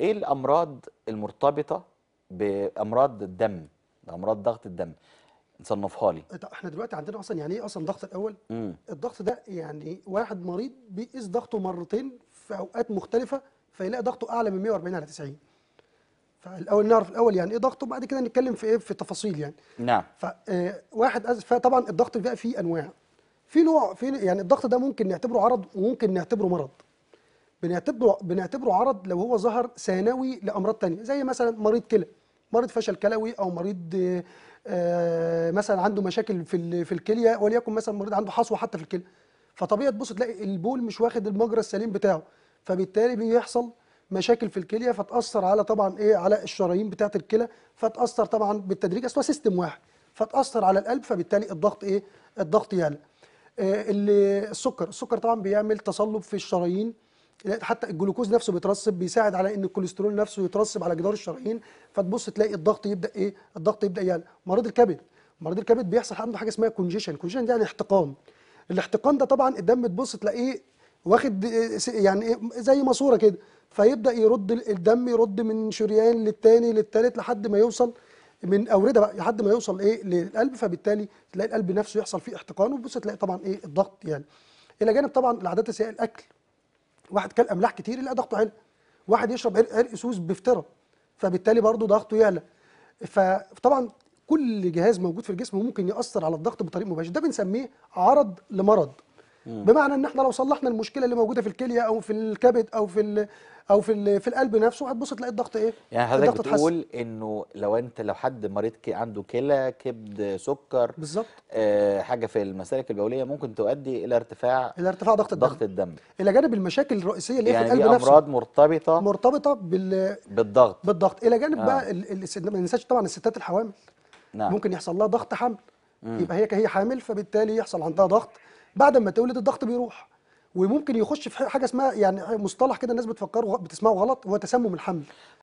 ايه الامراض المرتبطه بامراض الدم امراض ضغط الدم نصنفها لي احنا دلوقتي عندنا اصلا يعني ايه اصلا ضغط الاول مم. الضغط ده يعني واحد مريض بيقيس ضغطه مرتين في اوقات مختلفه فيلاقي ضغطه اعلى من 140 على 90 فالاول نعرف الاول يعني ايه ضغطه وبعد كده نتكلم في ايه في تفاصيل يعني نعم فواحد آه، فطبعا الضغط بقى فيه انواع في نوع في يعني الضغط ده ممكن نعتبره عرض وممكن نعتبره مرض بنعتبره بنعتبره عرض لو هو ظهر ثانوي لامراض ثانيه زي مثلا مريض كلى مريض فشل كلوي او مريض آه، مثلا عنده مشاكل في في الكليه وليكن مثلا مريض عنده حصوه حتى في الكلى فطبيعي تبص تلاقي البول مش واخد المجرى السليم بتاعه فبالتالي بيحصل مشاكل في الكليه فتاثر على طبعا ايه على الشرايين بتاعه الكلى فتاثر طبعا بالتدريج اصل سيستم واحد فتاثر على القلب فبالتالي الضغط ايه الضغط يعلى يعني. السكر السكر طبعا بيعمل تصلب في الشرايين حتى الجلوكوز نفسه بيترسب بيساعد على ان الكوليسترول نفسه يترسب على جدار الشرايين فتبص تلاقي الضغط يبدا ايه الضغط يبدا يعلى مريض الكبد مريض الكبد بيحصل عنده حاجه اسمها كونجيشن كونجيشن دي يعني احتقان الاحتقان ده طبعا الدم تبص تلاقيه واخد يعني ايه زي ماسوره كده فيبدا يرد الدم يرد من شريان للتاني للتالت لحد ما يوصل من اورده بقى لحد ما يوصل ايه للقلب فبالتالي تلاقي القلب نفسه يحصل فيه احتقان وتبص تلاقي طبعا ايه الضغط يعني الى جانب طبعا العادات السيئه الاكل واحد كل املاح كتير يلاقي ضغطه عالي واحد يشرب عرق سوس بافتراء فبالتالي برضه ضغطه يعلى فطبعا كل جهاز موجود في الجسم ممكن ياثر على الضغط بطريقه مباشره ده بنسميه عرض لمرض بمعنى ان احنا لو صلحنا المشكله اللي موجوده في الكليه او في الكبد او في او في في القلب نفسه هتبص تلاقي الضغط ايه يعني حضرتك بتقول انه لو انت لو حد مريض عنده كلى كبد سكر بالظبط آه حاجه في المسالك البوليه ممكن تؤدي الى ارتفاع الى ارتفاع ضغط الدم ضغط الدم الى جانب المشاكل الرئيسيه اللي يعني في القلب نفسه امراض مرتبطه مرتبطه بال بالضغط بالضغط الى جانب آه. بقى ال... ال... ما ننساش طبعا الستات الحوامل نعم. ممكن يحصل لها ضغط حمل مم. يبقى هي هي حامل فبالتالي يحصل عندها ضغط بعد ما تولد الضغط بيروح وممكن يخش في حاجه اسمها يعني مصطلح كده الناس بتفكره بتسمعه غلط هو تسمم الحمل